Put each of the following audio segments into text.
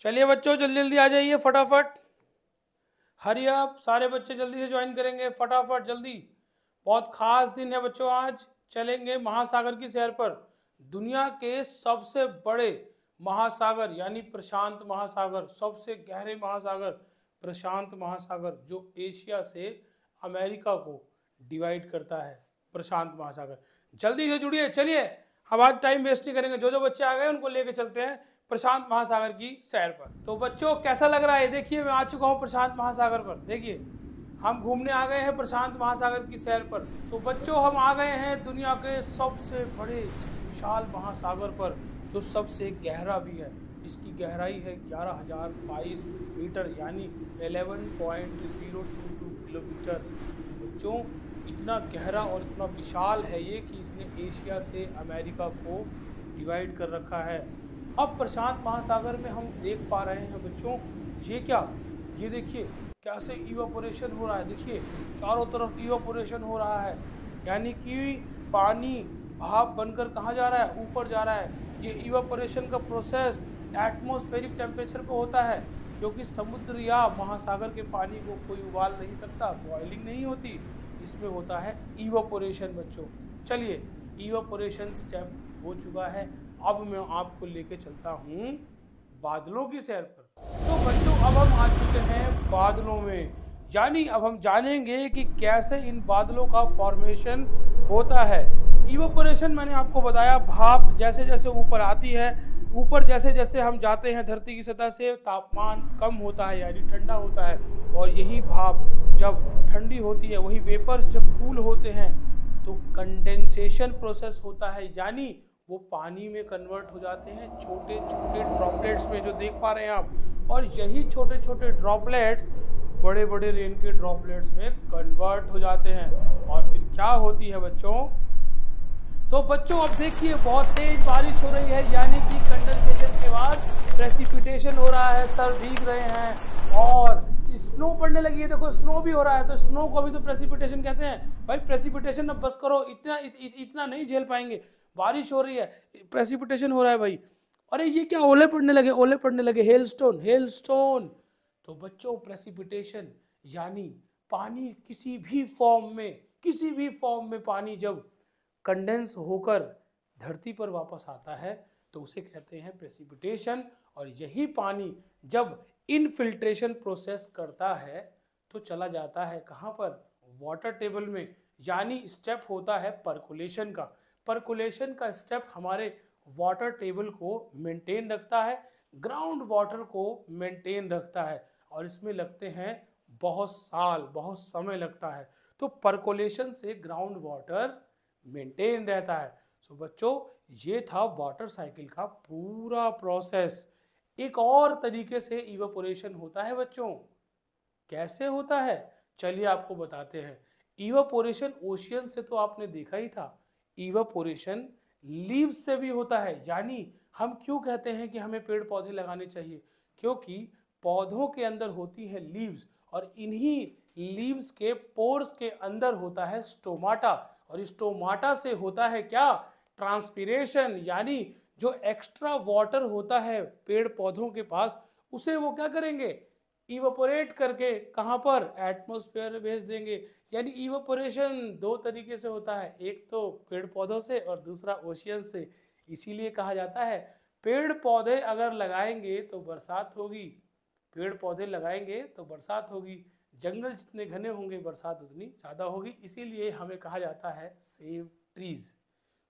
चलिए बच्चों जल्दी जल्दी आ जाइए फटाफट हरी आप सारे बच्चे जल्दी से ज्वाइन करेंगे फटाफट जल्दी बहुत खास दिन है बच्चों आज चलेंगे महासागर की सैर पर दुनिया के सबसे बड़े महासागर यानी प्रशांत महासागर सबसे गहरे महासागर प्रशांत महासागर जो एशिया से अमेरिका को डिवाइड करता है प्रशांत महासागर जल्दी से जुड़िए चलिए हम आज टाइम वेस्ट नहीं करेंगे जो जो बच्चे आ गए उनको लेके चलते हैं प्रशांत महासागर की सैर पर तो बच्चों कैसा लग रहा है देखिए मैं आ चुका हूँ प्रशांत महासागर पर देखिए हम घूमने आ गए हैं प्रशांत महासागर की सैर पर तो बच्चों हम आ गए हैं दुनिया के सबसे बड़े इस विशाल महासागर पर जो सबसे गहरा भी है इसकी गहराई है ग्यारह हज़ार बाईस मीटर यानी eleven point zero two two kilometre बच्चों इतना गहरा और इतना विशाल है ये कि इसने एशिया से अमेरिका को डिवाइड कर रखा है अब प्रशांत महासागर में हम देख पा रहे हैं बच्चों ये क्या ये देखिए कैसे इवापोरेशन हो रहा है देखिए चारों तरफ इवापोरेशन हो रहा है यानी कि पानी भाप बनकर कहाँ जा रहा है ऊपर जा रहा है ये इवापोरेशन का प्रोसेस एटमोस्फेरिक टेम्परेचर पर होता है क्योंकि समुद्र या महासागर के पानी को कोई उबाल नहीं सकता बॉइलिंग नहीं होती इसमें होता है इवापोरेशन बच्चों चलिए इवापोरेशन स्टेप हो चुका है अब मैं आपको लेके चलता हूँ बादलों की सैर पर तो बच्चों अब हम आ चुके हैं बादलों में यानी अब हम जानेंगे कि कैसे इन बादलों का फॉर्मेशन होता है इवोपोरेशन मैंने आपको बताया भाप जैसे जैसे ऊपर आती है ऊपर जैसे जैसे हम जाते हैं धरती की सतह से तापमान कम होता है यानी ठंडा होता है और यही भाप जब ठंडी होती है वही वेपर्स जब कूल होते हैं तो कंडेंसेशन प्रोसेस होता है यानी वो पानी में कन्वर्ट हो जाते हैं छोटे छोटे ड्रॉपलेट्स में जो देख पा रहे हैं आप और यही छोटे छोटे ड्रॉपलेट्स बड़े बड़े रेन के ड्रॉपलेट्स में कन्वर्ट हो जाते हैं और फिर क्या होती है बच्चों तो बच्चों अब देखिए बहुत तेज बारिश हो रही है यानी कि कंडेंसेशन के बाद प्रेसिपिटेशन हो रहा है सर भीग रहे हैं और स्नो पड़ने लगी है देखो स्नो भी हो रहा है तो स्नो को भी तो प्रेसिपिटेशन कहते हैं भाई प्रेसिपिटेशन अब बस करो इतना इत, इत, इतना नहीं झेल पाएंगे बारिश हो रही है प्रेसिपिटेशन हो रहा है भाई अरे ये क्या ओले पड़ने लगे ओले पड़ने लगे हेल स्टोन हेल स्टोन तो बच्चों प्रेसिपिटेशन यानी पानी किसी भी फॉर्म में किसी भी फॉर्म में पानी जब कंडेंस होकर धरती पर वापस आता है तो उसे कहते हैं प्रेसिपिटेशन और यही पानी जब इनफिल्ट्रेशन प्रोसेस करता है तो चला जाता है कहाँ पर वाटर टेबल में यानी स्टेप होता है परकुलेशन का परकुलेशन का स्टेप हमारे वाटर टेबल को मेंटेन रखता है ग्राउंड वाटर को मेंटेन रखता है और इसमें लगते हैं बहुत साल बहुत समय लगता है तो परकोलेशन से ग्राउंड वाटर मेंटेन रहता है सो so, बच्चों ये था वाटर साइकिल का पूरा प्रोसेस एक और तरीके से इवेपोरेशन होता है बच्चों कैसे होता है चलिए आपको बताते हैं इवापोरेशन ओशियन से तो आपने देखा ही था इवापोरेशन लीव से भी होता है यानी हम क्यों कहते हैं कि हमें पेड़ पौधे लगाने चाहिए क्योंकि पौधों के अंदर होती है लीव्स और इन्हीं लीव्स के पोर्स के अंदर होता है स्टोमाटा और स्टोमाटा से होता है क्या ट्रांसपीरेशन यानी जो एक्स्ट्रा वाटर होता है पेड़ पौधों के पास उसे वो क्या करेंगे इवोपोरेट करके कहाँ पर एटमोसफेयर में भेज देंगे यानी इवोपोरेशन दो तरीके से होता है एक तो पेड़ पौधों से और दूसरा ओशियन से इसीलिए कहा जाता है पेड़ पौधे अगर लगाएंगे तो बरसात होगी पेड़ पौधे लगाएंगे तो बरसात होगी जंगल जितने घने होंगे बरसात उतनी ज़्यादा होगी इसीलिए हमें कहा जाता है सेव ट्रीज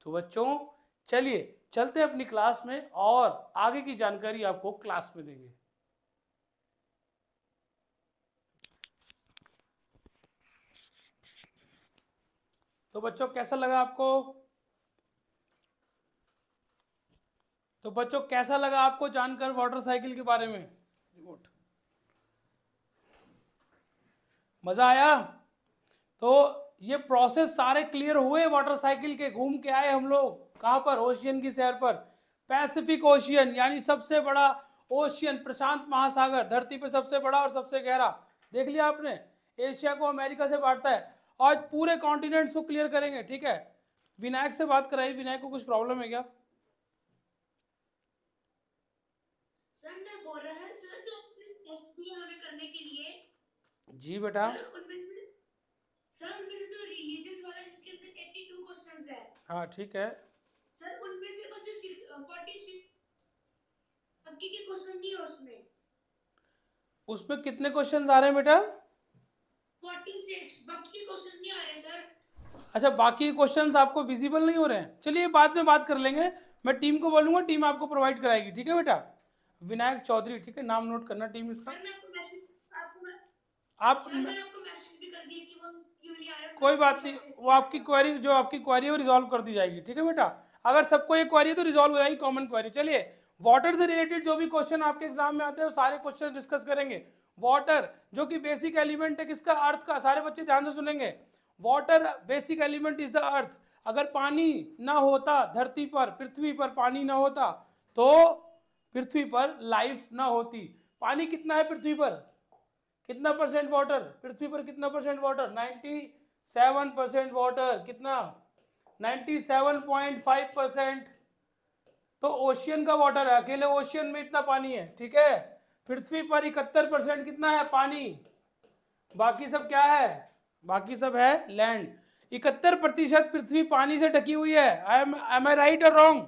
तो बच्चों चलिए चलते अपनी क्लास में और आगे की जानकारी आपको क्लास में देंगे तो बच्चों कैसा लगा आपको तो बच्चों कैसा लगा आपको जानकर वाटर साइकिल के बारे में रिमोट मजा आया तो ये प्रोसेस सारे क्लियर हुए वाटर साइकिल के घूम के आए हम लोग कहां पर ओशियन की सैर पर पैसिफिक ओशियन यानी सबसे बड़ा ओशियन प्रशांत महासागर धरती पे सबसे बड़ा और सबसे गहरा देख लिया आपने एशिया को अमेरिका से बांटता है आज पूरे कॉन्टिनेंट्स को क्लियर करेंगे ठीक है विनायक से बात कराई विनायक को कुछ प्रॉब्लम है क्या जी बेटा हाँ ठीक है सर उनमें से बस uh, क्वेश्चन नहीं है उसमें उसमें कितने क्वेश्चंस आ रहे हैं बेटा अच्छा बाकी क्वेश्चंस आपको विजिबल नहीं हो रहे हैं चलिए बाद में बात कर लेंगे मैं टीम को बोलूंगा टीम आपको प्रोवाइड कराएगी ठीक है बेटा विनायक चौधरी ठीक है नाम नोट करना टीम इसका मैं आपको आप मैं आपको भी कर कि वो क्यों नहीं आ रहा कोई बात नहीं वो आपकी क्वेरी जो आपकी क्वेरी है वो रिजॉल्व कर दी जाएगी ठीक है बेटा अगर सबको एक क्वेरी है तो रिजॉल्व हो जाएगी कॉमन क्वेरी चलिए वाटर से रिलेटेड जो भी क्वेश्चन आपके एग्जाम में आते हैं वो सारे क्वेश्चन डिस्कस करेंगे वाटर जो कि बेसिक एलिमेंट है किसका अर्थ का सारे बच्चे ध्यान से सुनेंगे water basic element is the earth अगर पानी ना होता धरती पर पृथ्वी पर पानी ना होता तो पृथ्वी पर लाइफ ना होती पानी कितना है पृथ्वी पर कितना परसेंट वाटर पृथ्वी पर कितना परसेंट वाटर 97 परसेंट वाटर कितना 97.5 परसेंट तो ओशियन का वाटर है अकेले ओशियन में इतना पानी है ठीक है पृथ्वी पर इकहत्तर परसेंट कितना है पानी बाकी सब क्या है बाकी सब है लैंड इकहत्तर प्रतिशत पृथ्वी पानी से ढकी हुई है आई एम आई राइट और रॉन्ग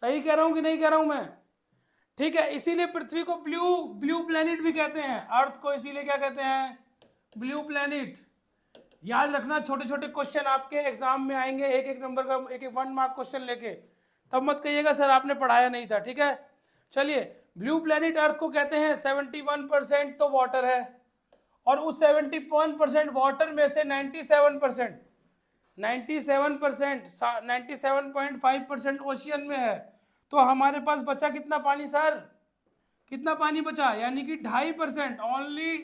सही कह रहा हूं कि नहीं कह रहा हूं मैं ठीक है इसीलिए पृथ्वी को ब्लू ब्लू प्लेनेट भी कहते हैं अर्थ को इसीलिए क्या कहते हैं ब्लू प्लेनेट याद रखना छोटे छोटे क्वेश्चन आपके एग्जाम में आएंगे एक एक नंबर का एक एक वन मार्क क्वेश्चन लेके तब मत कहिएगा सर आपने पढ़ाया नहीं था ठीक है चलिए ब्लू प्लेनेट अर्थ को कहते हैं वन परसेंट तो वाटर है और उस सेवेंटी वन परसेंट वाटर में से ninety seven percent ninety seven percent ninety seven point five percent ocean में है तो हमारे पास बचा कितना पानी सर कितना पानी बचा यानी कि ढाई परसेंट ओनली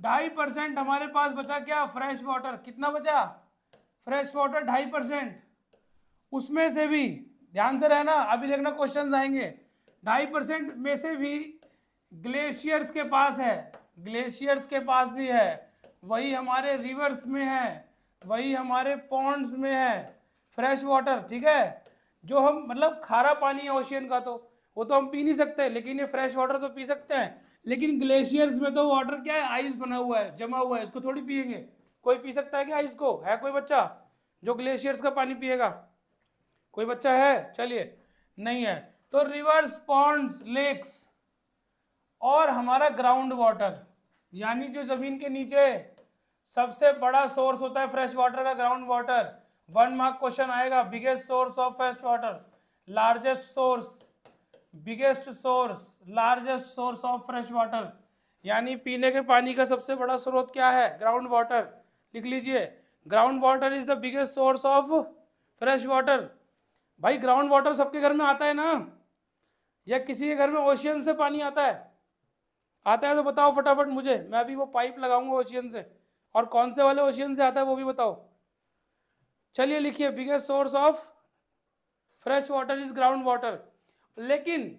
ढाई परसेंट हमारे पास बचा क्या फ्रेश वाटर कितना बचा फ्रेश वाटर ढाई परसेंट उसमें से भी ध्यान से रहना अभी देखना क्वेश्चन आएंगे ढाई परसेंट में से भी ग्लेशियर्स के पास है ग्लेशियर्स के पास भी है वही हमारे रिवर्स में है वही हमारे पॉन्ड्स में है फ्रेश वाटर ठीक है जो हम मतलब खारा पानी है ओशियन का तो वो तो हम पी नहीं सकते लेकिन ये फ्रेश वाटर तो पी सकते हैं लेकिन ग्लेशियर्स में तो वाटर क्या है आइस बना हुआ है जमा हुआ है इसको थोड़ी पियेंगे कोई पी सकता है क्या आइस को है कोई बच्चा जो ग्लेशियर्स का पानी पिएगा कोई बच्चा है चलिए नहीं है तो रिवर्स पॉन्ड्स लेक्स और हमारा ग्राउंड वाटर यानी जो जमीन के नीचे सबसे बड़ा सोर्स होता है फ्रेश वाटर का ground water one mark question आएगा biggest source of fresh water largest source biggest source largest source of fresh water यानी पीने के पानी का सबसे बड़ा स्रोत क्या है ग्राउंड वाटर लिख लीजिए ground water is the biggest source of fresh water भाई ग्राउंड वाटर सबके घर में आता है ना या किसी के घर में ओशियन से पानी आता है आता है तो बताओ फटाफट मुझे मैं भी वो पाइप लगाऊंगा ओशियन से और कौन से वाले ओशियन से आता है वो भी बताओ चलिए लिखिए biggest source of fresh water is ground water लेकिन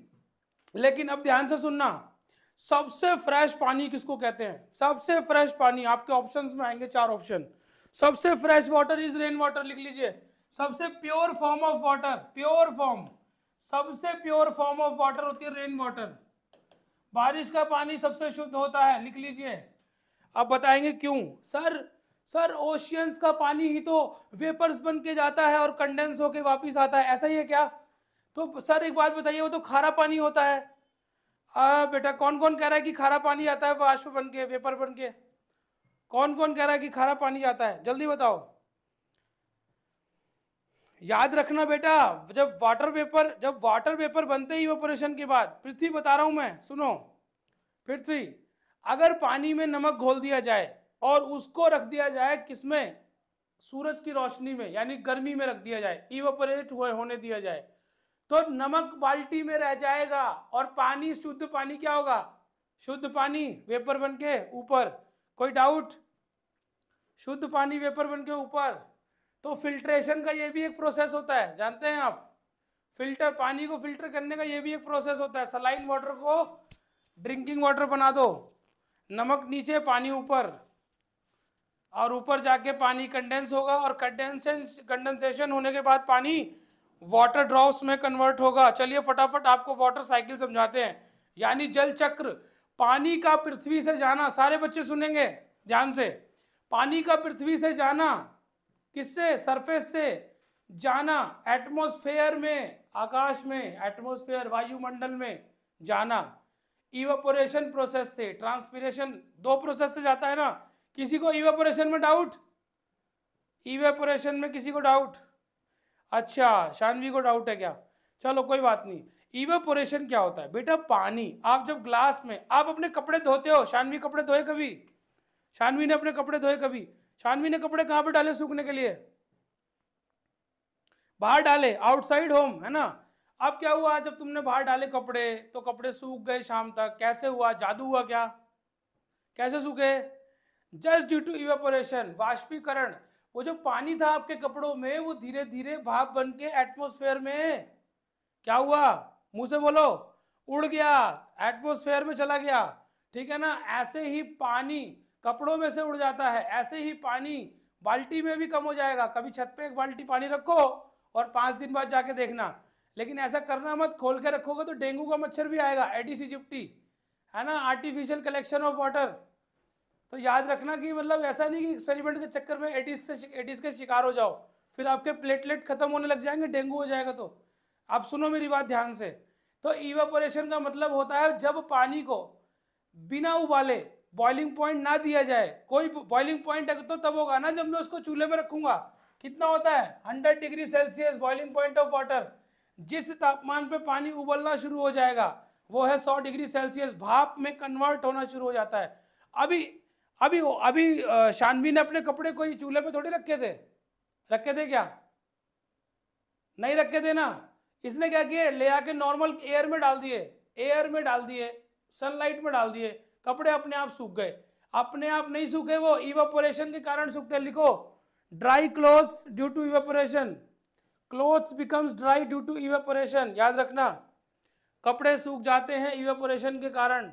लेकिन अब ध्यान से सुनना सबसे फ्रेश पानी किसको कहते हैं सबसे फ्रेश पानी आपके ऑप्शन में आएंगे चार ऑप्शन सबसे fresh water is rain water लिख लीजिए सबसे pure form of water pure form सबसे प्योर फॉर्म ऑफ वाटर होती है रेन वाटर बारिश का पानी सबसे शुद्ध होता है लिख लीजिए अब बताएंगे क्यों सर सर ओशियंस का पानी ही तो वेपर्स बन के जाता है और कंडेंस होके वापस आता है ऐसा ही है क्या तो सर एक बात बताइए वो तो खारा पानी होता है आ, बेटा कौन कौन कह रहा है कि खारा पानी आता है वाष्प बन के वेपर बन के कौन कौन कह रहा है कि खारा पानी आता है जल्दी बताओ याद रखना बेटा जब वाटर वेपर जब वाटर वेपर बनते ही ऑपरेशन के बाद पृथ्वी बता रहा हूं मैं सुनो पृथ्वी अगर पानी में नमक घोल दिया जाए और उसको रख दिया जाए किसमें सूरज की रोशनी में यानी गर्मी में रख दिया जाए इवोपरेट होने दिया जाए तो नमक बाल्टी में रह जाएगा और पानी शुद्ध पानी क्या होगा शुद्ध पानी वेपर बन के ऊपर कोई डाउट शुद्ध पानी वेपर बन के ऊपर तो फिल्ट्रेशन का ये भी एक प्रोसेस होता है जानते हैं आप फिल्टर पानी को फिल्टर करने का ये भी एक प्रोसेस होता है सलाइन वाटर को ड्रिंकिंग वाटर बना दो नमक नीचे पानी ऊपर और ऊपर जाके पानी कंडेंस होगा और कंडेंसेशन कंडेंसेशन होने के बाद पानी वाटर ड्रॉप्स में कन्वर्ट होगा चलिए फटाफट आपको वाटर साइकिल समझाते हैं यानी जल चक्र पानी का पृथ्वी से जाना सारे बच्चे सुनेंगे ध्यान से पानी का पृथ्वी से जाना किससे सरफेस से जाना एटमोस्फेयर में आकाश में एटमोस्फेयर वायुमंडल में जाना इवेपोरेशन प्रोसेस से ट्रांसपीरेशन दो प्रोसेस से जाता है ना किसी को इवेपोरेशन में डाउट इवेपोरेशन में किसी को डाउट अच्छा शानवी को डाउट है क्या चलो कोई बात नहीं इवेपोरेशन क्या होता है बेटा पानी आप जब ग्लास में आप अपने कपड़े धोते हो शानवी कपड़े धोए कभी शानवी ने अपने कपड़े धोए कभी छानवी ने कपड़े कहां पर डाले सूखने के लिए बाहर डाले आउटसाइड होम है ना अब क्या हुआ जब तुमने बाहर डाले कपड़े तो कपड़े सूख गए शाम तक कैसे हुआ जादू हुआ क्या कैसे सूखे जस्ट ड्यू टू इवेपोरेशन वाष्पीकरण वो जो पानी था आपके कपड़ों में वो धीरे धीरे भाप बन के एटमोस्फेयर में क्या हुआ मुंह से बोलो उड़ गया एटमोस्फेयर में चला गया ठीक है ना ऐसे ही पानी कपड़ों में से उड़ जाता है ऐसे ही पानी बाल्टी में भी कम हो जाएगा कभी छत पे एक बाल्टी पानी रखो और पाँच दिन बाद जाके देखना लेकिन ऐसा करना मत खोल के रखोगे तो डेंगू का मच्छर भी आएगा एटीसी जिप्टी है ना आर्टिफिशियल कलेक्शन ऑफ वाटर तो याद रखना कि मतलब ऐसा नहीं कि एक्सपेरिमेंट के चक्कर में एटीज से एटीज के शिकार हो जाओ फिर आपके प्लेटलेट खत्म होने लग जाएंगे डेंगू हो जाएगा तो आप सुनो मेरी बात ध्यान से तो इवेपोरेशन का मतलब होता है जब पानी को बिना उबाले बॉइलिंग पॉइंट ना दिया जाए कोई बॉइलिंग पॉइंट तो तब होगा ना जब मैं उसको चूल्हे में रखूंगा कितना होता है 100 degree Celsius boiling point of water जिस तापमान पे पानी उबलना शुरू हो जाएगा वो है 100 डिग्री सेल्सियस भाप में कन्वर्ट होना शुरू हो जाता है अभी अभी अभी शानवी ने अपने कपड़े कोई चूल्हे पे थोड़े रखे थे रखे थे क्या नहीं रखे थे ना इसने क्या किया ले आके नॉर्मल एयर में डाल दिए एयर में डाल दिए सनलाइट में डाल दिए कपड़े अपने आप सूख गए अपने आप नहीं सूखे वो इवेपोरेशन के कारण सूखते लिखो dry clothes due to evaporation clothes becomes dry due to evaporation याद रखना कपड़े सूख जाते हैं इवेपोरेशन के कारण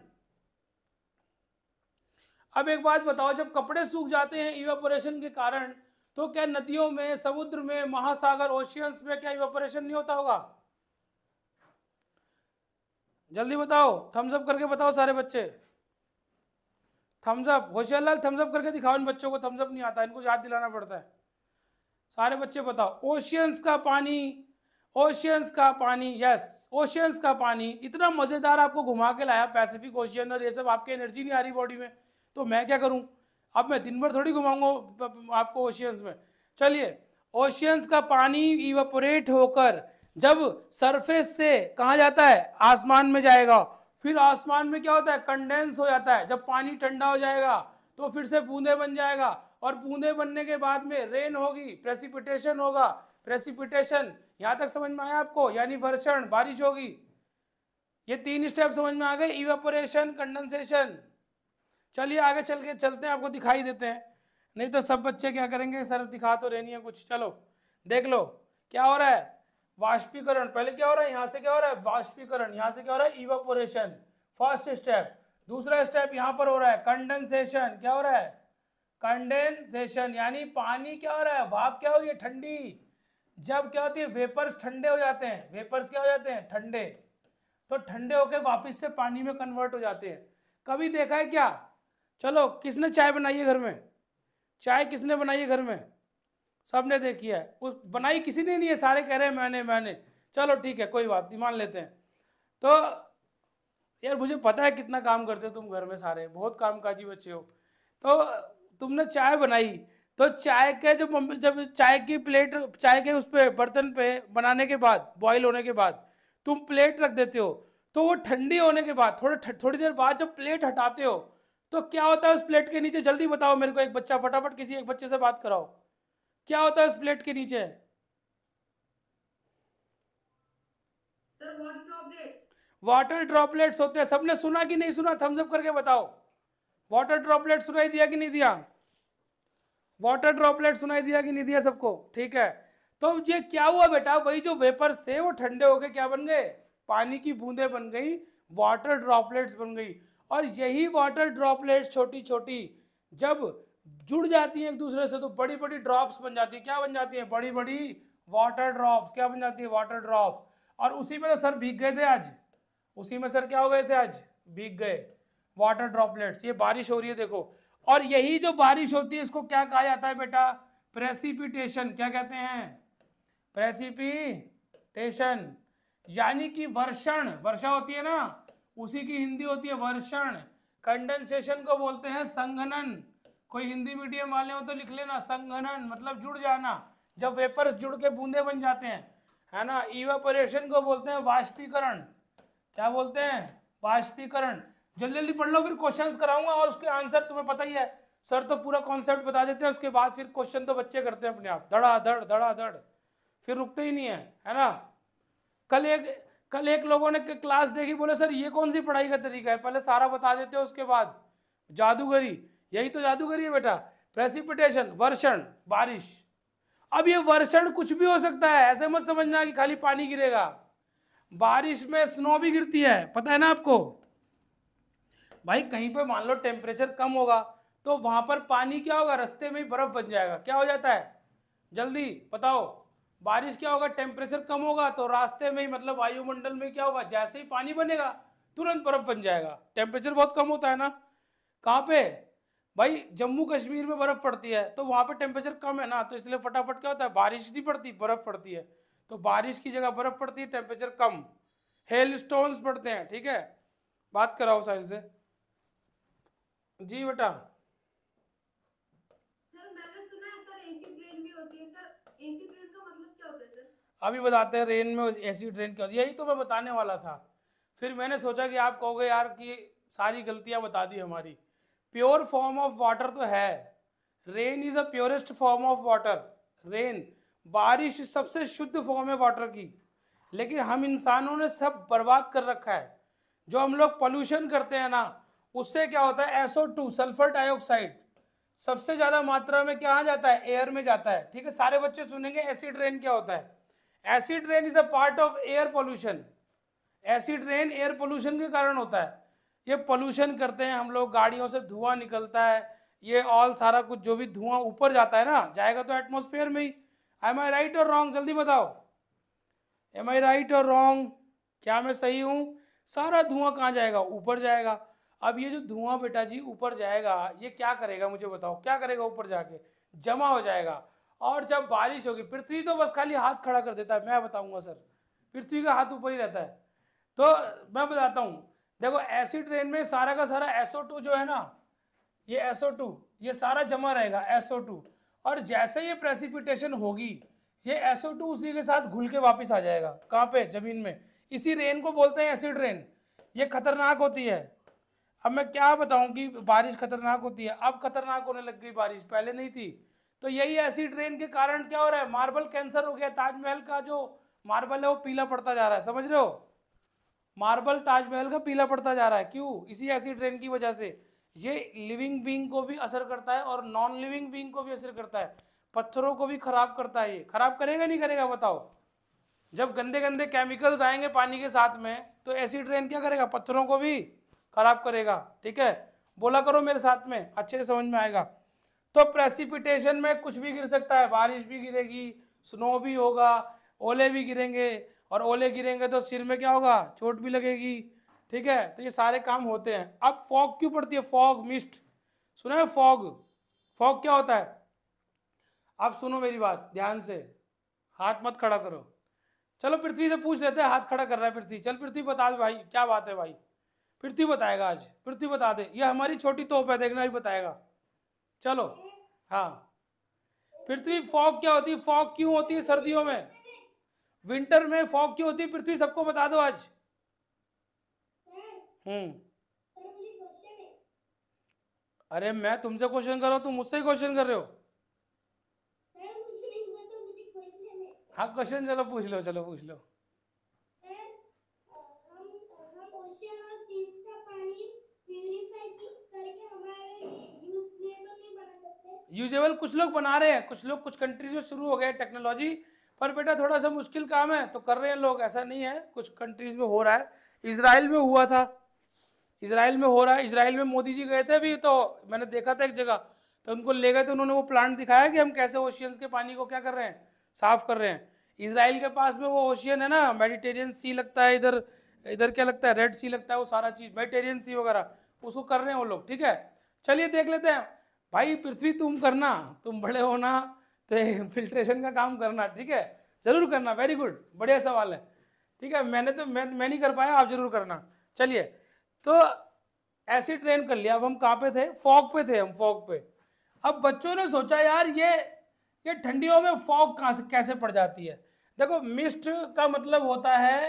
अब एक बात बताओ जब कपड़े सूख जाते हैं इवेपोरेशन के कारण तो क्या नदियों में समुद्र में महासागर ओशियंस में क्या इवेपोरेशन नहीं होता होगा जल्दी बताओ थम्सअप करके बताओ सारे बच्चे थम्सअप होशियार लाल थम्सअप करके दिखाओ इन बच्चों को थम्सअप नहीं आता इनको याद दिलाना पड़ता है सारे बच्चे बताओ ओशियंस का पानी ओशियंस का पानी यस ओशियंस का पानी इतना मज़ेदार आपको घुमा के लाया पैसिफिक ओशियन और ये सब आपकी एनर्जी नहीं आ रही बॉडी में तो मैं क्या करूं अब मैं दिन भर थोड़ी घुमाऊंगा आपको ओशियंस में चलिए ओशियंस का पानी इवेपोरेट होकर जब सरफेस से कहाँ जाता है आसमान में जाएगा फिर आसमान में क्या होता है कंडेंस हो जाता है जब पानी ठंडा हो जाएगा तो फिर से बूंदे बन जाएगा और बूंदे बनने के बाद में रेन होगी प्रेसिपिटेशन होगा प्रेसिपिटेशन यहाँ तक समझ में आया आपको यानी वर्षण बारिश होगी ये तीन स्टेप समझ में आ गए इवेपोरेशन कंडेंसेशन चलिए आगे चल के चलते हैं आपको दिखाई देते हैं नहीं तो सब बच्चे क्या करेंगे सर दिखा तो रहनी है कुछ चलो देख लो क्या हो रहा है वाष्पीकरण पहले क्या हो रहा है यहाँ से क्या हो रहा है वाष्पीकरण यहाँ से क्या हो रहा है इवापोरेशन फर्स्ट स्टेप दूसरा स्टेप यहाँ पर हो रहा है कंडेंसेशन क्या हो रहा है कंडेंसेशन यानी पानी क्या हो रहा है भाप क्या हो रही है ठंडी जब क्या होती है वेपर्स ठंडे हो जाते हैं वेपर्स क्या हो जाते हैं ठंडे तो ठंडे होकर वापिस से पानी में कन्वर्ट हो जाते हैं कभी देखा है क्या चलो किसने चाय बनाई है घर में चाय किसने बनाई है घर में सबने देखी है उस बनाई किसी ने नहीं है सारे कह रहे हैं मैंने मैंने चलो ठीक है कोई बात नहीं मान लेते हैं तो यार मुझे पता है कितना काम करते हो तुम घर में सारे बहुत काम काजी बच्चे हो तो तुमने चाय बनाई तो चाय के जब जब चाय की प्लेट चाय के उस पर बर्तन पे बनाने के बाद बॉईल होने के बाद तुम प्लेट रख देते हो तो वो ठंडी होने के बाद थोड़े थोड़ी देर बाद जब प्लेट हटाते हो तो क्या होता है उस प्लेट के नीचे जल्दी बताओ मेरे को एक बच्चा फटाफट किसी एक बच्चे से बात कराओ क्या होता है उस प्लेट के नीचे वाटर ड्रॉपलेट्स होते हैं सबने सुना कि नहीं सुना थम्सअप करके बताओ वाटर ड्रॉपलेट सुनाई दिया कि नहीं दिया वाटर ड्रॉपलेट सुनाई दिया कि नहीं दिया सबको ठीक है तो ये क्या हुआ बेटा वही जो वेपर्स थे वो ठंडे होके क्या बन गए पानी की बूंदे बन गई वाटर ड्रॉपलेट्स बन गई और यही वाटर ड्रॉपलेट्स छोटी छोटी जब जुड़ जाती हैं एक दूसरे से तो बड़ी बड़ी ड्रॉप्स बन जाती है क्या बन जाती है बड़ी बड़ी वाटर ड्रॉप्स क्या बन जाती है वाटर ड्रॉप्स और उसी में तो सर भीग गए थे आज उसी में सर क्या हो गए थे आज भीग गए वाटर ड्रॉपलेट्स ये बारिश हो रही है देखो और यही जो बारिश होती है इसको क्या कहा जाता है बेटा प्रेसिपिटेशन क्या कहते हैं प्रेसिपिटेशन यानी कि वर्षण वर्षा होती है ना उसी की हिंदी होती है वर्षण कंडेंसेशन को बोलते हैं संघनन कोई हिंदी मीडियम वाले हो तो लिख लेना संगणन मतलब जुड़ जाना जब वेपर्स जुड़ के बूंदे बन जाते हैं है ना इवेपोरेशन को बोलते हैं वाष्पीकरण क्या बोलते हैं वाष्पीकरण जल्दी जल्दी पढ़ लो फिर क्वेश्चंस कराऊंगा और उसके आंसर तुम्हें पता ही है सर तो पूरा कॉन्सेप्ट बता देते हैं उसके बाद फिर क्वेश्चन तो बच्चे करते हैं अपने आप धड़ा धड़ धड़ा धड़ फिर रुकते ही नहीं है है ना कल एक कल एक लोगों ने क्लास देखी बोले सर ये कौन सी पढ़ाई का तरीका है पहले सारा बता देते हैं उसके बाद जादूगरी यही तो जादूगरी है बेटा प्रेसिपिटेशन वर्षण बारिश अब ये वर्षण कुछ भी हो सकता है ऐसे मत समझना कि खाली पानी गिरेगा बारिश में स्नो भी गिरती है पता है ना आपको भाई कहीं पे मान लो टेम्परेचर कम होगा तो वहां पर पानी क्या होगा रास्ते में ही बर्फ बन जाएगा क्या हो जाता है जल्दी बताओ बारिश क्या होगा टेम्परेचर कम होगा तो रास्ते में ही मतलब वायुमंडल में क्या होगा जैसे ही पानी बनेगा तुरंत बर्फ बन जाएगा टेम्परेचर बहुत कम होता है ना कहाँ पे भाई जम्मू कश्मीर में बर्फ़ पड़ती है तो वहाँ पर टेम्परेचर कम है ना तो इसलिए फटाफट क्या होता है बारिश नहीं पड़ती बर्फ़ पड़ती है तो बारिश की जगह बर्फ़ पड़ती है टेम्परेचर कम हेल स्टोन्स पड़ते हैं ठीक है बात कराओ साहिल से जी बेटा मतलब अभी बताते हैं रेन में ऐसी ट्रेन क्या यही तो मैं बताने वाला था फिर मैंने सोचा कि आप कहोगे यार कि सारी गलतियां बता दी हमारी प्योर फॉर्म ऑफ वाटर तो है rain is a purest form of water rain बारिश सबसे शुद्ध फॉर्म है वाटर की लेकिन हम इंसानों ने सब बर्बाद कर रखा है जो हम लोग पॉल्यूशन करते हैं ना उससे क्या होता है एसओ टू सल्फर डाइऑक्साइड सबसे ज़्यादा मात्रा में क्या जाता है एयर में जाता है ठीक है सारे बच्चे सुनेंगे एसिड रेन क्या होता है acid rain is a part of air pollution acid rain air pollution के कारण होता है ये पोल्यूशन करते हैं हम लोग गाड़ियों से धुआं निकलता है ये ऑल सारा कुछ जो भी धुआं ऊपर जाता है ना जाएगा तो एटमोसफेयर में ही एम आई राइट और रॉन्ग जल्दी बताओ एम आई राइट और रॉन्ग क्या मैं सही हूँ सारा धुआं कहाँ जाएगा ऊपर जाएगा अब ये जो धुआं बेटा जी ऊपर जाएगा ये क्या करेगा मुझे बताओ क्या करेगा ऊपर जाके जमा हो जाएगा और जब बारिश होगी पृथ्वी तो बस खाली हाथ खड़ा कर देता है मैं बताऊंगा सर पृथ्वी का हाथ ऊपर ही रहता है तो मैं बताता हूँ देखो ऐसी ट्रेन में सारा का सारा टू जो है ना ये टू ये सारा जमा रहेगा टू और जैसे ये प्रेसिपिटेशन होगी ये टू उसी के साथ घुल के वापस आ जाएगा कहाँ पे जमीन में इसी रेन को बोलते हैं एसिड रेन ये खतरनाक होती है अब मैं क्या बताऊं कि बारिश खतरनाक होती है अब खतरनाक होने लग गई बारिश पहले नहीं थी तो यही एसिड रेन के कारण क्या हो रहा है मार्बल कैंसर हो गया ताजमहल का जो मार्बल है वो पीला पड़ता जा रहा है समझ रहे हो मार्बल ताजमहल का पीला पड़ता जा रहा है क्यों इसी ऐसी ट्रेन की वजह से ये लिविंग बींग को भी असर करता है और नॉन लिविंग बींग को भी असर करता है पत्थरों को भी खराब करता है ये खराब करेगा नहीं करेगा बताओ जब गंदे गंदे केमिकल्स आएंगे पानी के साथ में तो एसिड रेन क्या करेगा पत्थरों को भी खराब करेगा ठीक है बोला करो मेरे साथ में अच्छे से समझ में आएगा तो प्रेसिपिटेशन में कुछ भी गिर सकता है बारिश भी गिरेगी स्नो भी होगा ओले भी गिरेंगे और ओले गिरेंगे तो सिर में क्या होगा चोट भी लगेगी ठीक है तो ये सारे काम होते हैं अब फॉग क्यों पड़ती है फॉग मिस्ट सुना है फॉग फॉग क्या होता है आप सुनो मेरी बात ध्यान से हाथ मत खड़ा करो चलो पृथ्वी से पूछ लेते हैं हाथ खड़ा कर रहा है पृथ्वी चल पृथ्वी बता दे भाई क्या बात है भाई पृथ्वी बताएगा आज पृथ्वी बता दे यह हमारी छोटी तोप है देखना ही बताएगा चलो हाँ पृथ्वी फॉग क्या होती है फॉग क्यों होती है सर्दियों में विंटर में फॉग क्यों होती है पृथ्वी सबको बता दो आज हम्म अरे मैं तुमसे क्वेश्चन कर रहा हूँ तुम मुझसे ही क्वेश्चन कर रहे हो हाँ क्वेश्चन चलो पूछ लो चलो पूछ लो यूजेबल कुछ लोग बना रहे हैं कुछ लोग कुछ कंट्रीज में शुरू हो गए टेक्नोलॉजी पर बेटा थोड़ा सा मुश्किल काम है तो कर रहे हैं लोग ऐसा नहीं है कुछ कंट्रीज में हो रहा है इसराइल में हुआ था इसराइल में हो रहा है इसराइल में मोदी जी गए थे अभी तो मैंने देखा था एक जगह तो उनको ले गए थे उन्होंने वो प्लांट दिखाया कि हम कैसे ओशियंस के पानी को क्या कर रहे हैं साफ कर रहे हैं इसराइल के पास में वो ओशियन है ना मेडिटेरियन सी लगता है इधर इधर क्या लगता है रेड सी लगता है वो सारा चीज़ मेडिटेरियन सी वगैरह उसको कर रहे हैं वो लोग ठीक है चलिए देख लेते हैं भाई पृथ्वी तुम करना तुम बड़े होना तो फिल्ट्रेशन का काम करना ठीक है ज़रूर करना वेरी गुड बढ़िया सवाल है ठीक है मैंने तो मैं मैं नहीं कर पाया आप ज़रूर करना चलिए तो ऐसे ट्रेन कर लिया अब हम कहाँ पे थे फॉग पे थे हम फॉग पे अब बच्चों ने सोचा यार ये ये ठंडियों में फॉग कहाँ से कैसे पड़ जाती है देखो मिस्ट का मतलब होता है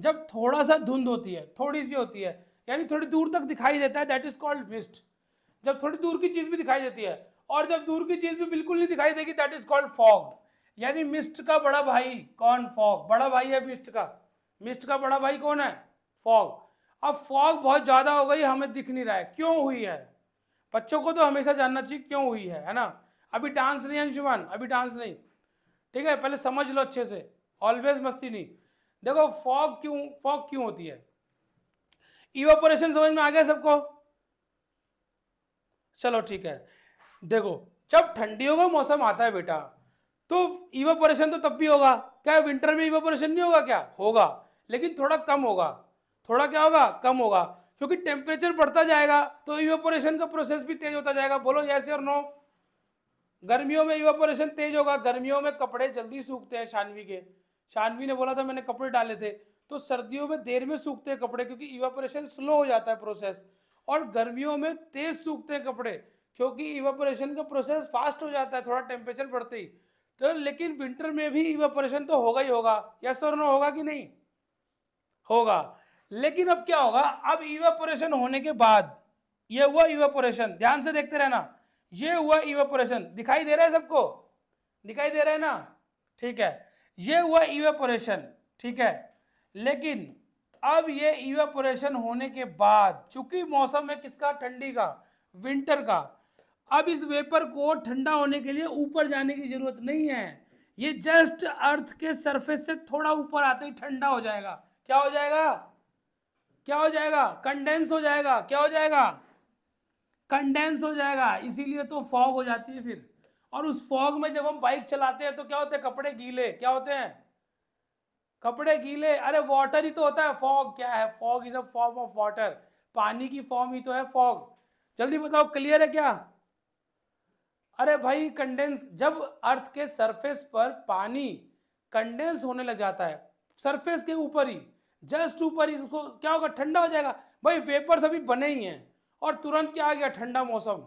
जब थोड़ा सा धुंध होती है थोड़ी सी होती है यानी थोड़ी दूर तक दिखाई देता है दैट इज कॉल्ड मिस्ट जब थोड़ी दूर की चीज़ भी दिखाई देती है और जब दूर की चीज भी बिल्कुल नहीं दिखाई देगी दैट इज कॉल्ड फॉग यानी मिस्ट का बड़ा भाई कौन फॉग बड़ा भाई है मिस्ट का मिस्ट का बड़ा भाई कौन है फॉग अब फॉग बहुत ज़्यादा हो गई हमें दिख नहीं रहा है क्यों हुई है बच्चों को तो हमेशा जानना चाहिए क्यों हुई है है ना अभी डांस नहीं अंशुमान अभी डांस नहीं ठीक है पहले समझ लो अच्छे से ऑलवेज मस्ती नहीं देखो फॉग क्यों फॉग क्यों होती है इवेपोरेशन समझ में आ गया सबको चलो ठीक है देखो जब ठंडियों का मौसम आता है बेटा तो इवापोरेशन तो तब भी होगा क्या विंटर में इवापोरेशन नहीं होगा क्या होगा लेकिन थोड़ा कम होगा थोड़ा क्या होगा कम होगा क्योंकि टेम्परेचर बढ़ता जाएगा तो इवापोरेशन का प्रोसेस भी तेज होता जाएगा बोलो यस और नो गर्मियों में इवापोरेशन तेज होगा गर्मियों में कपड़े जल्दी सूखते हैं शानवी के शानवी ने बोला था मैंने कपड़े डाले थे तो सर्दियों में देर में सूखते हैं कपड़े क्योंकि इवापोरेशन स्लो हो जाता है प्रोसेस और गर्मियों में तेज सूखते हैं कपड़े क्योंकि इवापोरेशन का प्रोसेस फास्ट हो जाता है थोड़ा टेम्परेचर बढ़ते ही तो लेकिन विंटर में भी इवापोरेशन तो होगा ही होगा यस और नो होगा कि नहीं होगा लेकिन अब क्या होगा अब इवापोरेशन होने के बाद ये हुआ इवापोरेशन ध्यान से देखते रहना ये हुआ इवापोरेशन दिखाई दे रहा है सबको दिखाई दे रहा है ना ठीक है ये हुआ इवापोरेशन ठीक है लेकिन अब ये इवापोरेशन होने के बाद चूंकि मौसम है किसका ठंडी का विंटर का अब इस वेपर को ठंडा होने के लिए ऊपर जाने की जरूरत नहीं है ये जस्ट अर्थ के सरफेस से थोड़ा ऊपर आते ही ठंडा हो जाएगा क्या हो जाएगा क्या हो जाएगा कंडेंस हो जाएगा क्या हो जाएगा कंडेंस हो जाएगा इसीलिए तो फॉग हो जाती है फिर और उस फॉग में जब हम बाइक चलाते हैं तो क्या होते हैं कपड़े गीले क्या होते हैं कपड़े गीले अरे वाटर ही तो होता है फॉग क्या है fog is a form of water पानी की फॉर्म ही तो है फॉग जल्दी बताओ क्लियर है क्या अरे भाई कंडेंस जब अर्थ के सरफेस पर पानी कंडेंस होने लग जाता है सरफेस के ऊपर ही जस्ट ऊपर ही इसको क्या होगा ठंडा हो जाएगा भाई वेपर्स अभी बने ही हैं और तुरंत क्या आ गया ठंडा मौसम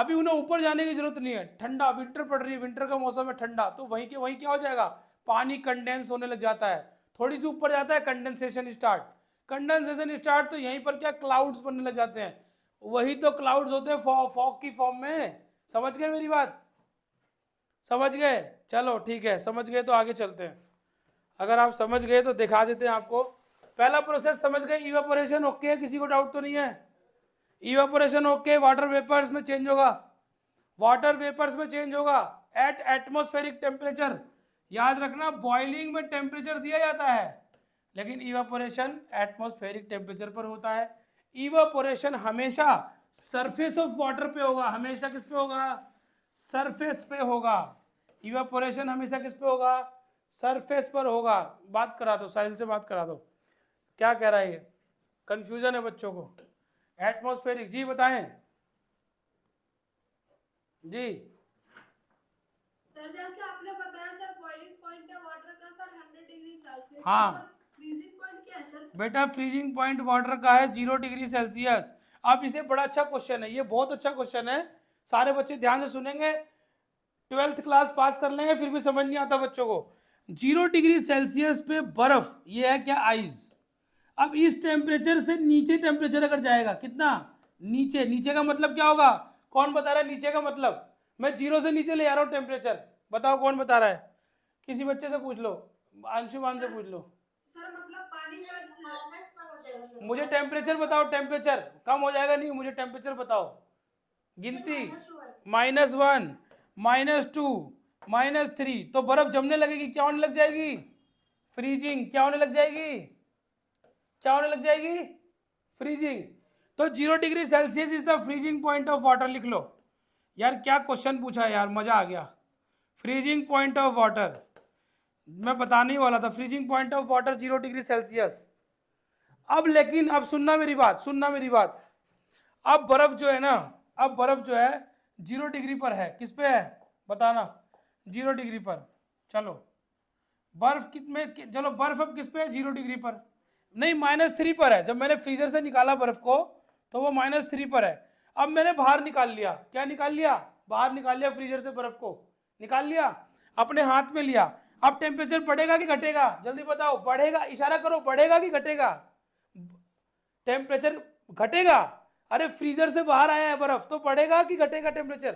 अभी उन्हें ऊपर जाने की जरूरत नहीं है ठंडा विंटर पड़ रही है विंटर का मौसम है ठंडा तो वहीं के वहीं क्या हो जाएगा पानी कंडेंस होने लग जाता है थोड़ी सी ऊपर जाता है कंडेंसेशन स्टार्ट कंडेंसेशन स्टार्ट तो यहीं पर क्या क्लाउड्स बनने लग जाते हैं वही तो क्लाउड्स होते हैं फॉग की फॉर्म में समझ गए मेरी बात समझ गए चलो ठीक है समझ गए तो आगे चलते हैं अगर आप समझ गए तो दिखा देते हैं आपको पहला प्रोसेस समझ गए इवेपोरेशन ओके है किसी को डाउट तो नहीं है इवेपोरेशन ओके वाटर वेपर्स में चेंज होगा वाटर वेपर्स में चेंज होगा एट एटमोस्फेरिक टेम्परेचर याद रखना बॉइलिंग में टेम्परेचर दिया जाता है लेकिन इवेपोरेशन एटमोस्फेरिक टेम्परेचर पर होता है इवेपोरेशन हमेशा सरफेस ऑफ वाटर पे होगा हमेशा किस पे होगा सरफेस पे होगा इवेपोरेशन हमेशा किस पे होगा सरफेस पर होगा बात करा दो साहिल से बात करा दो क्या कह रहा है ये कंफ्यूजन है बच्चों को एटमोस्फेरिक जी बताएं जी सर जैसे आपने बताया सर बॉइलिंग पॉइंट है वाटर का सर 100 डिग्री सेल्सियस हाँ बेटा फ्रीजिंग पॉइंट वाटर का है जीरो डिग्री सेल्सियस अब इसे बड़ा अच्छा क्वेश्चन है ये बहुत अच्छा क्वेश्चन है सारे बच्चे ध्यान से सुनेंगे ट्वेल्थ क्लास पास कर लेंगे फिर भी समझ नहीं आता बच्चों को जीरो डिग्री सेल्सियस पे बर्फ ये है क्या आइस अब इस टेम्परेचर से नीचे टेम्परेचर अगर जाएगा कितना नीचे नीचे का मतलब क्या होगा कौन बता रहा है नीचे का मतलब मैं जीरो से नीचे ले आ रहा हूँ टेम्परेचर बताओ कौन बता रहा है किसी बच्चे से पूछ लो अंशुमान से पूछ लो सर मतलब पानी का मुझे टेम्परेचर बताओ टेम्परेचर कम हो जाएगा नहीं मुझे टेम्परेचर बताओ गिनती minus one minus two minus three तो बर्फ जमने लगेगी क्या होने लग जाएगी फ्रीजिंग क्या होने लग जाएगी क्या होने लग जाएगी फ्रीजिंग तो zero degree Celsius is the freezing point of water लिख लो यार क्या क्वेश्चन पूछा यार मजा आ गया फ्रीजिंग पॉइंट ऑफ वाटर मैं बताने ही वाला था freezing point of water zero degree Celsius अब लेकिन अब सुनना मेरी बात सुनना मेरी बात अब बर्फ जो है ना अब बर्फ जो है जीरो डिग्री पर है किस पे है बताना जीरो डिग्री पर चलो बर्फ कित में चलो बर्फ अब किस पे है जीरो डिग्री पर नहीं माइनस थ्री पर है जब मैंने फ्रीजर से निकाला बर्फ को तो वो माइनस थ्री पर है अब मैंने बाहर निकाल लिया क्या निकाल लिया बाहर निकाल लिया फ्रीजर से बर्फ को निकाल लिया अपने हाथ में लिया अब टेम्परेचर बढ़ेगा कि घटेगा जल्दी बताओ बढ़ेगा इशारा करो बढ़ेगा कि घटेगा टेम्परेचर घटेगा अरे फ्रीजर से बाहर आया है बर्फ तो बढ़ेगा कि घटेगा टेम्परेचर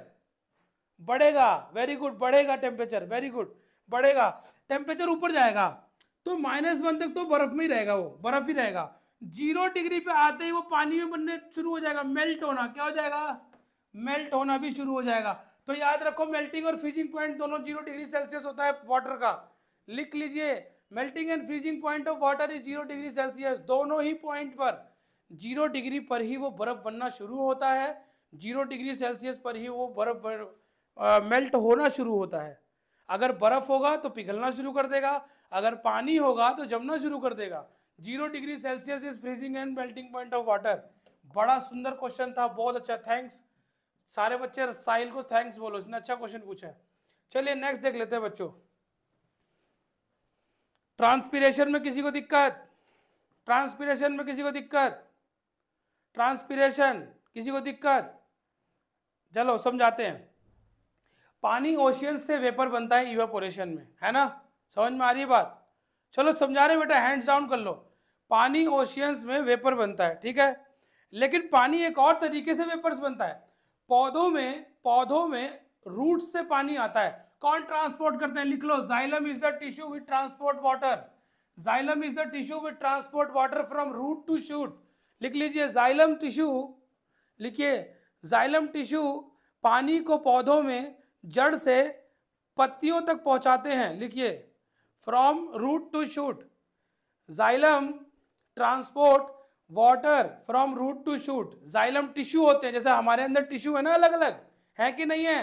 बढ़ेगा वेरी गुड बढ़ेगा टेम्परेचर वेरी गुड बढ़ेगा टेम्परेचर ऊपर जाएगा तो माइनस वन तक तो बर्फ में ही रहेगा वो बर्फ ही रहेगा जीरो डिग्री पे आते ही वो पानी में बनने शुरू हो जाएगा मेल्ट होना क्या हो जाएगा मेल्ट होना भी शुरू हो जाएगा तो याद रखो मेल्टिंग और फ्रीजिंग पॉइंट दोनों जीरो डिग्री सेल्सियस होता है वाटर का लिख लीजिए melting and freezing point of water is zero degree Celsius दोनों ही पॉइंट पर जीरो डिग्री पर ही वो बर्फ़ बनना शुरू होता है जीरो डिग्री सेल्सियस पर ही वो बर्फ़ मेल्ट होना शुरू होता है अगर बर्फ़ होगा तो पिघलना शुरू कर देगा अगर पानी होगा तो जमना शुरू कर देगा zero degree Celsius is freezing and melting point of water बड़ा सुंदर क्वेश्चन था बहुत अच्छा थैंक्स सारे बच्चे साहिल को थैंक्स बोलो इसने अच्छा क्वेश्चन पूछा है चलिए नेक्स्ट देख लेते हैं बच्चों ट्रांसपीरेशन में किसी को दिक्कत ट्रांसपीरेशन में किसी को दिक्कत ट्रांसपीरेशन किसी को दिक्कत चलो समझाते हैं पानी ओशियन से वेपर बनता है इवेपोरेशन में है ना समझ में आ रही है बात चलो समझा रहे बेटा हैंड्स डाउन कर लो पानी ओशियंस में वेपर बनता है ठीक है लेकिन पानी एक और तरीके से वेपर्स बनता है पौधों में पौधों में रूट से पानी आता है कौन ट्रांसपोर्ट करते हैं लिख लो xylem is the tissue with transport water xylem is the tissue with transport water from root to shoot लिख लीजिए जाइलम टिश्यू लिखिए जाइलम टिश्यू पानी को पौधों में जड़ से पत्तियों तक पहुंचाते हैं लिखिए from root to shoot xylem transport water from root to shoot xylem tissue होते हैं जैसे हमारे अंदर टिश्यू है ना अलग अलग है कि नहीं है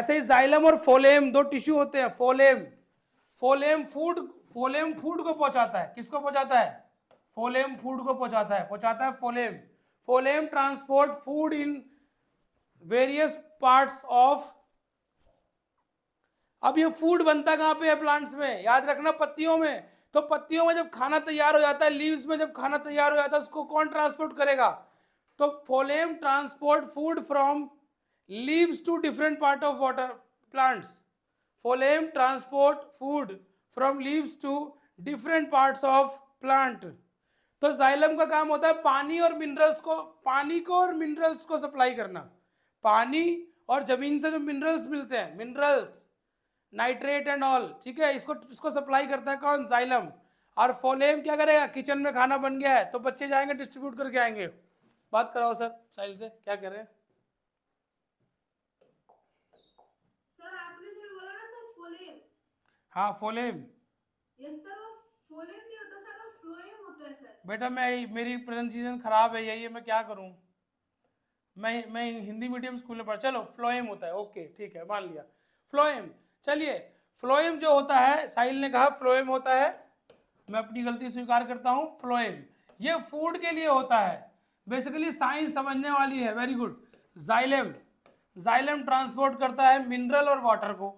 ऐसे ही जाइलम और फोलेम दो टिश्यू होते हैं फोलेम फोलेम फूड फोलेम फूड को पहुंचाता है किसको पहुंचाता है फोलेम फूड को पहुंचाता है पहुंचाता है phloem phloem transport food in various parts of अब ये फूड बनता कहां पे है प्लांट्स में याद रखना पत्तियों में तो पत्तियों में जब खाना तैयार हो जाता है लीव्स में जब खाना तैयार हो जाता है उसको कौन ट्रांसपोर्ट करेगा तो phloem transport food from leaves to different part of water plants phloem transport food from leaves to different parts of plant तो जाइलम का काम होता है पानी और मिनरल्स को पानी को और मिनरल्स को सप्लाई करना पानी और जमीन से जो मिनरल्स मिलते हैं मिनरल्स नाइट्रेट एंड ऑल ठीक है इसको इसको सप्लाई करता है कौन जाइलम और फोलेम क्या करेगा किचन में खाना बन गया है तो बच्चे जाएंगे डिस्ट्रीब्यूट करके आएंगे बात कराओ सर साहिल से क्या कर रहे हैं हाँ फोलेम यस सर फोलेम बेटा मैं मेरी प्रोनाउंसिएशन ख़राब है यही है मैं क्या करूँ मैं मैं हिंदी मीडियम स्कूल में पढ़ा चलो फ्लोएम होता है ओके ठीक है मान लिया फ्लोएम चलिए फ्लोएम जो होता है साहिल ने कहा फ्लोएम होता है मैं अपनी गलती स्वीकार करता हूँ फ्लोएम ये फूड के लिए होता है बेसिकली साइंस समझने वाली है very good xylem xylem transport करता है मिनरल और वाटर को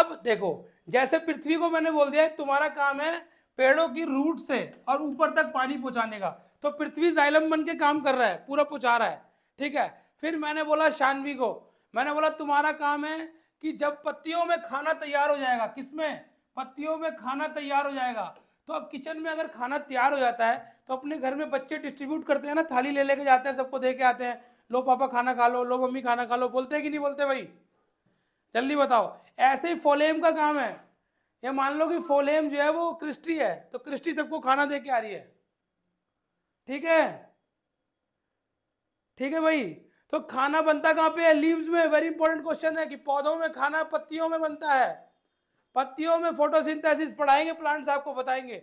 अब देखो जैसे पृथ्वी को मैंने बोल दिया तुम्हारा काम है पेड़ों की रूट से और ऊपर तक पानी पहुंचाने का तो पृथ्वी जाइलम बन के काम कर रहा है पूरा पहुंचा रहा है ठीक है फिर मैंने बोला शानवी को मैंने बोला तुम्हारा काम है कि जब पत्तियों में खाना तैयार हो जाएगा किसमें पत्तियों में खाना तैयार हो जाएगा तो अब किचन में अगर खाना तैयार हो जाता है तो अपने घर में बच्चे डिस्ट्रीब्यूट करते हैं ना थाली ले लेके जाते हैं सबको दे के आते हैं लो पापा खाना खा लो लो मम्मी खाना खा लो बोलते हैं कि नहीं बोलते भाई जल्दी बताओ ऐसे ही फोलेम का काम है ये मान लो कि फोलेम जो है वो क्रिस्टी है तो क्रिस्टी सबको खाना दे के आ रही है ठीक है ठीक है भाई तो खाना बनता कहाँ पे है लीव्स में वेरी इंपॉर्टेंट क्वेश्चन है कि पौधों में खाना पत्तियों में बनता है पत्तियों में फोटोसिंथेसिस पढ़ाएंगे प्लांट्स आपको बताएंगे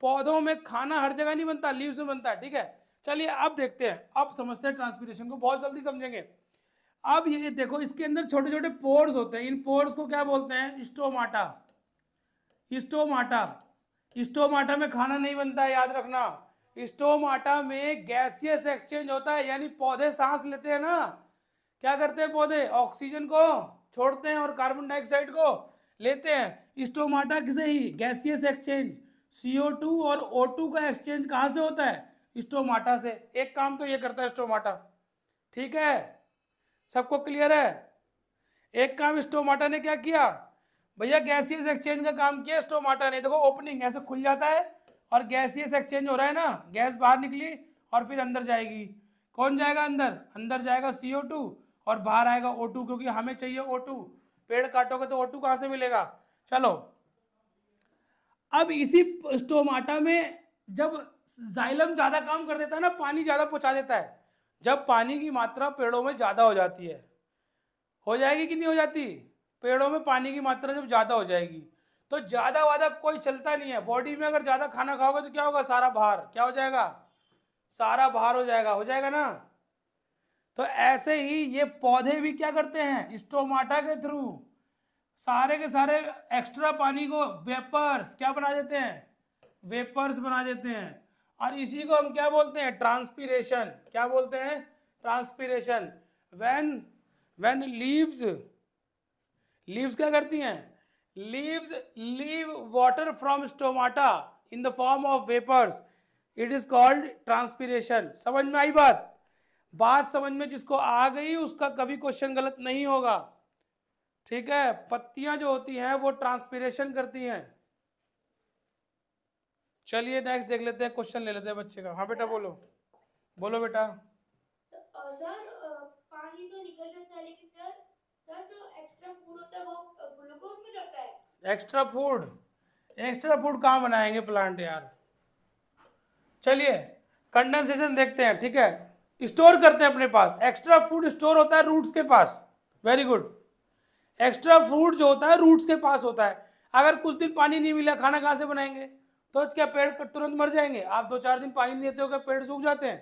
पौधों में खाना हर जगह नहीं बनता लीव्स में बनता है ठीक है चलिए अब देखते हैं अब समझते हैं ट्रांसपीरेशन को बहुत जल्दी समझेंगे अब ये देखो इसके अंदर छोटे छोटे पोर्स होते हैं इन पोर्स को क्या बोलते हैं स्टोमाटा स्टोमाटा स्टोमाटा में खाना नहीं बनता है याद रखना स्टोमाटा में गैसियस एक्सचेंज होता है यानी पौधे सांस लेते हैं ना क्या करते हैं पौधे ऑक्सीजन को छोड़ते हैं और कार्बन डाइऑक्साइड को लेते हैं स्टोमाटा किसे ही गैसियस एक्सचेंज टू और टू का एक्सचेंज कहाँ से होता है स्टोमाटा से एक काम तो ये करता है स्टोमाटा ठीक है सबको क्लियर है एक काम स्टोमाटा ने क्या किया भैया गैसियस एक्सचेंज का काम किया स्टोमाटा नहीं देखो ओपनिंग ऐसे खुल जाता है और गैसियस एक्सचेंज हो रहा है ना गैस बाहर निकली और फिर अंदर जाएगी कौन जाएगा अंदर अंदर जाएगा सी और बाहर आएगा ओ क्योंकि हमें चाहिए ओ पेड़ काटोगे तो ओ टू कहाँ से मिलेगा चलो अब इसी स्टोमाटा में जब जाइलम ज़्यादा काम कर देता है ना पानी ज़्यादा पहुँचा देता है जब पानी की मात्रा पेड़ों में ज़्यादा हो जाती है हो जाएगी कि नहीं हो जाती पेड़ों में पानी की मात्रा जब ज़्यादा हो जाएगी तो ज़्यादा वादा कोई चलता नहीं है बॉडी में अगर ज़्यादा खाना खाओगे तो क्या होगा सारा भार क्या हो जाएगा सारा भार हो जाएगा हो जाएगा ना तो ऐसे ही ये पौधे भी क्या करते हैं स्टोमाटा के थ्रू सारे के सारे एक्स्ट्रा पानी को वेपर्स क्या बना देते हैं वेपर्स बना देते हैं और इसी को हम क्या बोलते हैं ट्रांसपीरेशन क्या बोलते हैं transpiration when when leaves leaves क्या करती हैं leaves leave water from stomata in the form of vapours it is called transpiration समझ में आई बात बात समझ में जिसको आ गई उसका कभी क्वेश्चन गलत नहीं होगा ठीक है पत्तियां जो होती हैं वो ट्रांसपीरेशन करती हैं चलिए नेक्स्ट देख लेते हैं क्वेश्चन ले लेते हैं बच्चे का हाँ बेटा बोलो बोलो बेटा तो एक्स्ट्रा फूड एक्स्ट्रा फूड कहाँ बनाएंगे प्लांट यार चलिए कंडेंसेशन देखते हैं ठीक है स्टोर करते हैं अपने पास एक्स्ट्रा फूड स्टोर होता है रूट्स के पास वेरी गुड एक्स्ट्रा फूड जो होता है रूट्स के पास होता है अगर कुछ दिन पानी नहीं मिला खाना कहाँ से बनाएंगे तो क्या पेड़ तुरंत मर जाएंगे आप दो चार दिन पानी नहीं देते हो क्या पेड़ सूख जाते हैं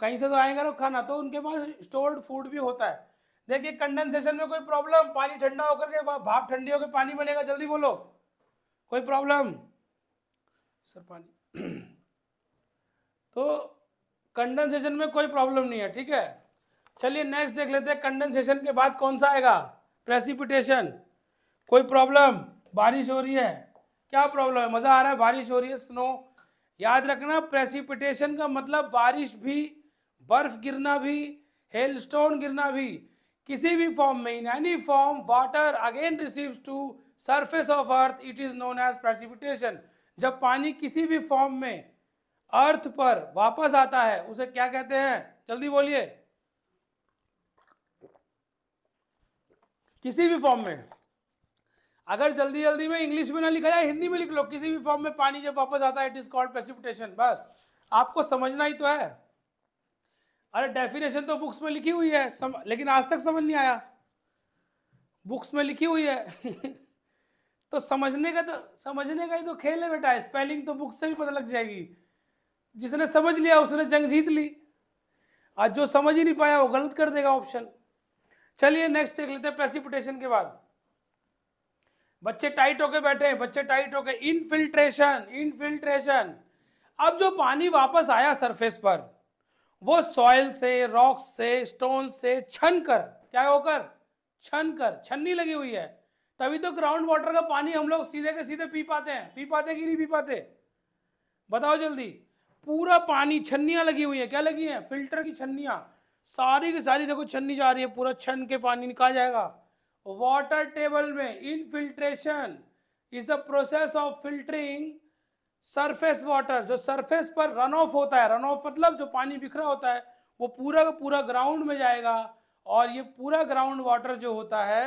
कहीं से तो आएगा लोग खाना तो उनके पास स्टोर्ड फूड भी होता है देखिए कंडेंसेशन में कोई प्रॉब्लम पानी ठंडा होकर के भाप ठंडी होकर पानी बनेगा जल्दी बोलो कोई प्रॉब्लम सर पानी तो कंडेंसेशन में कोई प्रॉब्लम नहीं है ठीक है चलिए नेक्स्ट देख लेते हैं कंडेंसेशन के बाद कौन सा आएगा प्रेसिपिटेशन कोई प्रॉब्लम बारिश हो रही है क्या प्रॉब्लम है मज़ा आ रहा है बारिश हो रही है स्नो याद रखना प्रेसिपिटेशन का मतलब बारिश भी बर्फ गिरना भी हेल स्टोन गिरना भी किसी भी फॉर्म में in any form water again receives to surface of earth it is known as precipitation जब पानी किसी भी फॉर्म में अर्थ पर वापस आता है उसे क्या कहते हैं जल्दी बोलिए किसी भी फॉर्म में अगर जल्दी जल्दी में इंग्लिश में ना लिखा जाए हिंदी में लिख लो किसी भी फॉर्म में पानी जब वापस आता है इट इज कॉल्ड प्रेसिपिटेशन बस आपको समझना ही तो है अरे डेफिनेशन तो बुक्स में लिखी हुई है सम, लेकिन आज तक समझ नहीं आया बुक्स में लिखी हुई है तो समझने का तो समझने का ही तो खेल है बेटा स्पेलिंग तो बुक से भी पता लग जाएगी जिसने समझ लिया उसने जंग जीत ली आज जो समझ ही नहीं पाया वो गलत कर देगा ऑप्शन चलिए नेक्स्ट देख लेते हैं प्रेसिपिटेशन के बाद बच्चे टाइट होके बैठे हैं बच्चे टाइट होके इनफिल्ट्रेशन इनफिल्ट्रेशन अब जो पानी वापस आया सरफेस पर वो सॉयल से रॉक से स्टोन से छन कर क्या होकर छन कर छन्नी लगी हुई है तभी तो ग्राउंड वाटर का पानी हम लोग सीधे के सीधे पी पाते हैं पी पाते कि नहीं पी पाते बताओ जल्दी पूरा पानी छन्नियां लगी हुई है क्या लगी है फिल्टर की छन्नियाँ सारी की सारी देखो छन्नी जा रही है पूरा छन के पानी निकाल जाएगा वाटर टेबल में infiltration is the process of filtering surface water जो सरफेस पर रन ऑफ होता है रन ऑफ मतलब जो पानी बिखरा होता है वो पूरा का पूरा ग्राउंड में जाएगा और ये पूरा ग्राउंड वाटर जो होता है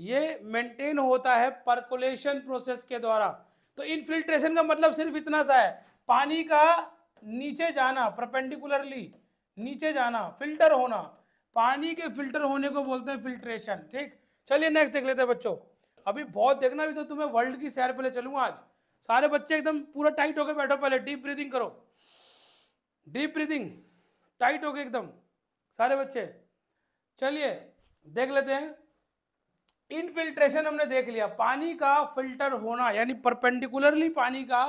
ये मेंटेन होता है परकुलेशन प्रोसेस के द्वारा तो इनफिल्ट्रेशन का मतलब सिर्फ इतना सा है पानी का नीचे जाना परपेंडिकुलरली नीचे जाना फिल्टर होना पानी के फिल्टर होने को बोलते हैं फिल्ट्रेशन ठीक चलिए नेक्स्ट देख लेते हैं बच्चों अभी बहुत देखना अभी तो तुम्हें वर्ल्ड की सैर पर ले चलूंगा आज सारे बच्चे एकदम पूरा टाइट होकर बैठो पहले डीप ब्रीदिंग करो डीप ब्रीदिंग टाइट होकर एकदम सारे बच्चे चलिए देख लेते हैं इनफिल्ट्रेशन हमने देख लिया पानी का फिल्टर होना यानी परपेंडिकुलरली पानी का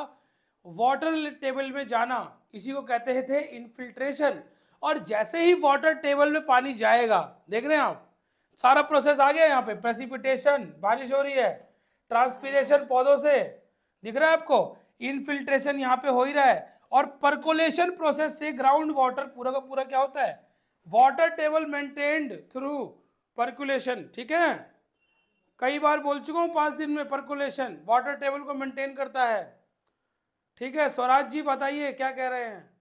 वाटर टेबल में जाना इसी को कहते हैं थे इनफिल्ट्रेशन और जैसे ही वाटर टेबल में पानी जाएगा देख रहे हैं आप सारा प्रोसेस आ गया यहाँ पे प्रेसिपिटेशन बारिश हो रही है ट्रांसपीरेशन पौधों से दिख रहा है आपको इनफिल्ट्रेशन यहाँ पे हो ही रहा है और परकोलेशन प्रोसेस से ग्राउंड वाटर पूरा का पूरा क्या होता है water table maintained through percolation ठीक है कई बार बोल चुका हूँ पांच दिन में परकुलेशन वाटर टेबल को मेंटेन करता है ठीक है स्वराज जी बताइए क्या कह रहे हैं